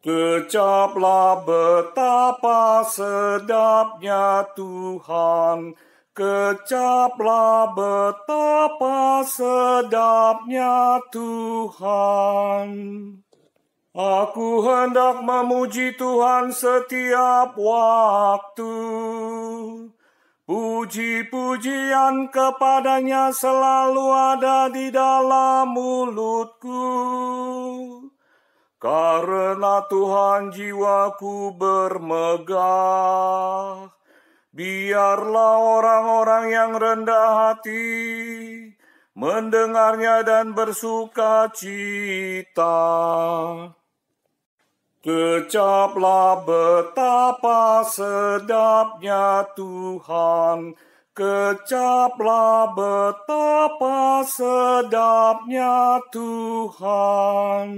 Kecaplah betapa sedapnya Tuhan, kecaplah betapa sedapnya Tuhan. Aku hendak memuji Tuhan setiap waktu. Puji-pujian kepadanya selalu ada di dalam mulutku. Karena Tuhan jiwaku bermegah, biarlah orang-orang yang rendah hati mendengarnya dan bersuka cita. Kecaplah betapa sedapnya Tuhan, kecaplah betapa sedapnya Tuhan.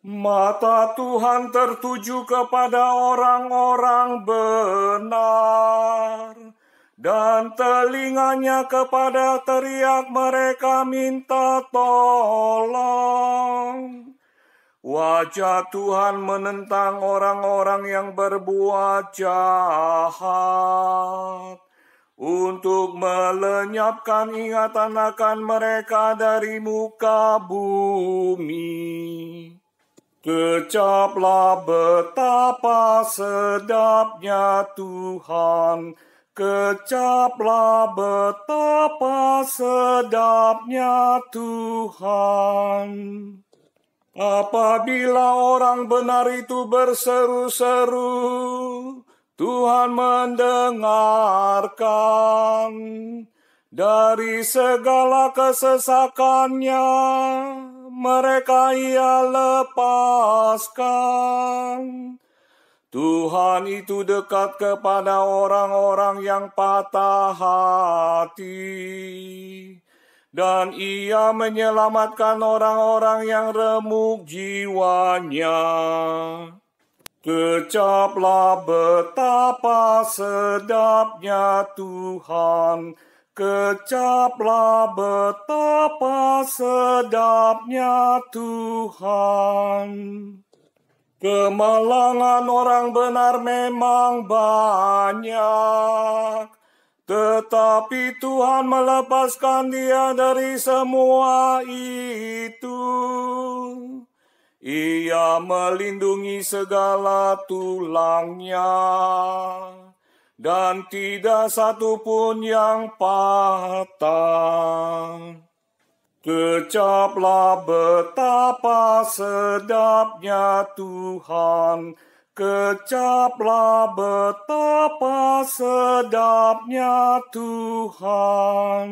Mata Tuhan tertuju kepada orang-orang benar, dan telinganya kepada teriak mereka minta tolong. Wajah Tuhan menentang orang-orang yang berbuat jahat, untuk melenyapkan ingatan akan mereka dari muka bumi. Kecaplah betapa sedapnya Tuhan, kecaplah betapa sedapnya Tuhan. Apabila orang benar itu berseru-seru, Tuhan mendengarkan dari segala kesesakannya mereka ia lepaskan. Tuhan itu dekat kepada orang-orang yang patah hati. Dan ia menyelamatkan orang-orang yang remuk jiwanya. Kecaplah betapa sedapnya Tuhan Kecaplah betapa sedapnya Tuhan. Kemalangan orang benar memang banyak, tetapi Tuhan melepaskan dia dari semua itu. Ia melindungi segala tulangnya dan tidak satu pun yang patah. Kecaplah betapa sedapnya Tuhan, kecaplah betapa sedapnya Tuhan.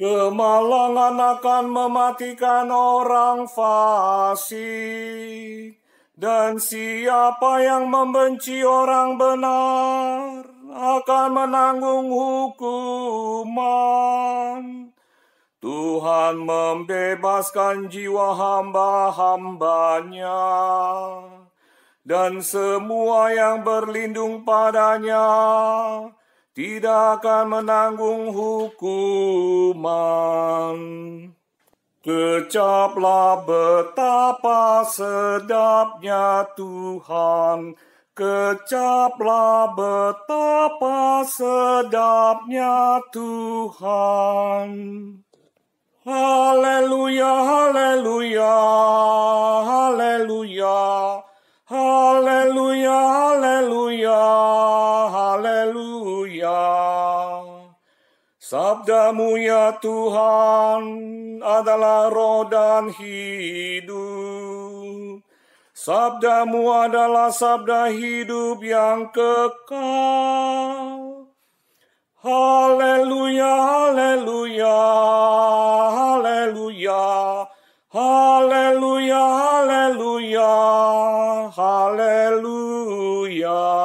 Kemalangan akan mematikan orang fasik dan siapa yang membenci orang benar akan menanggung hukuman. Tuhan membebaskan jiwa hamba-hambanya, dan semua yang berlindung padanya tidak akan menanggung hukuman. Kecaplah betapa sedapnya Tuhan, kecaplah betapa sedapnya Tuhan. Haleluya, haleluya, haleluya, haleluya. Sabdamu ya Tuhan adalah roh dan hidup. Sabdamu adalah sabda hidup yang kekal. Haleluya, haleluya, haleluya, haleluya, haleluya, haleluya.